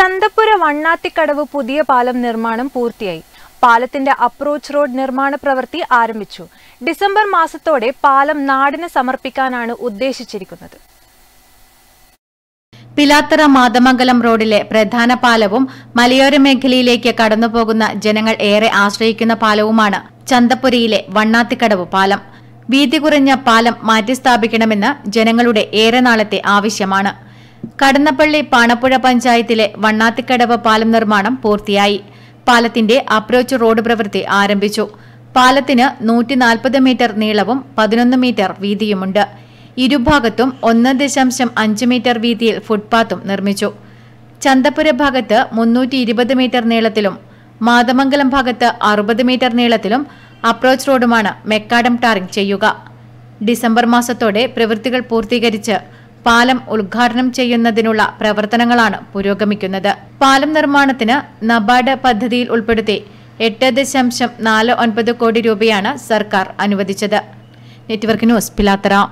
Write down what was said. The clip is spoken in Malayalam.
ചന്തപ്പുര വണ്ണാത്തിക്കടവ് പുതിയ പാലം നിർമ്മാണം പൂർത്തിയായി പാലത്തിന്റെ അപ്രോച്ച് റോഡ് നിർമ്മാണ പ്രവൃത്തി ആരംഭിച്ചു ഡിസംബർ മാസത്തോടെ പാലം നാടിന് സമർപ്പിക്കാനാണ് ഉദ്ദേശിച്ചിരിക്കുന്നത് പിലാത്തറ മാതമംഗലം റോഡിലെ പ്രധാന പാലവും മലയോര മേഖലയിലേക്ക് കടന്നുപോകുന്ന ജനങ്ങൾ ഏറെ ആശ്രയിക്കുന്ന പാലവുമാണ് ചന്തപ്പുരയിലെ വണ്ണാത്തിക്കടവ് പാലം വീതി കുറഞ്ഞ പാലം മാറ്റിസ്ഥാപിക്കണമെന്ന് ജനങ്ങളുടെ ഏറെ നാളത്തെ ആവശ്യമാണ് കടന്നപ്പള്ളി പാണപ്പുഴ പഞ്ചായത്തിലെ വണ്ണാത്തിക്കടവ് പാലം നിർമ്മാണം പൂർത്തിയായി പാലത്തിന്റെ അപ്രോച്ച് റോഡ് പ്രവൃത്തി ആരംഭിച്ചു പാലത്തിന് നൂറ്റിനാൽപ്പത് മീറ്റർ നീളവും പതിനൊന്ന് മീറ്റർ വീതിയുമുണ്ട് ഇരുഭാഗത്തും ഒന്ന് ദശാംശം അഞ്ച് മീറ്റർ വീതിയിൽ ഫുട്പാത്തും നിർമ്മിച്ചു ചന്തപ്പുര ഭാഗത്ത് മുന്നൂറ്റി ഇരുപത് മീറ്റർ നീളത്തിലും മാതമംഗലം ഭാഗത്ത് അറുപത് മീറ്റർ നീളത്തിലും അപ്രോച്ച് റോഡുമാണ് മെക്കാഡം ടാറിംഗ് ചെയ്യുക ഡിസംബർ മാസത്തോടെ പ്രവൃത്തികൾ പൂർത്തീകരിച്ച് പാലം ഉദ്ഘാടനം ചെയ്യുന്നതിനുള്ള പ്രവർത്തനങ്ങളാണ് പുരോഗമിക്കുന്നത് പാലം നിർമ്മാണത്തിന് നബാർഡ് പദ്ധതിയിൽ ഉൾപ്പെടുത്തി എട്ട് ദശാംശം നാല് ഒൻപത് കോടി രൂപയാണ് സർക്കാർ അനുവദിച്ചത് നെറ്റ്വർക്ക് ന്യൂസ് പിലാത്തറ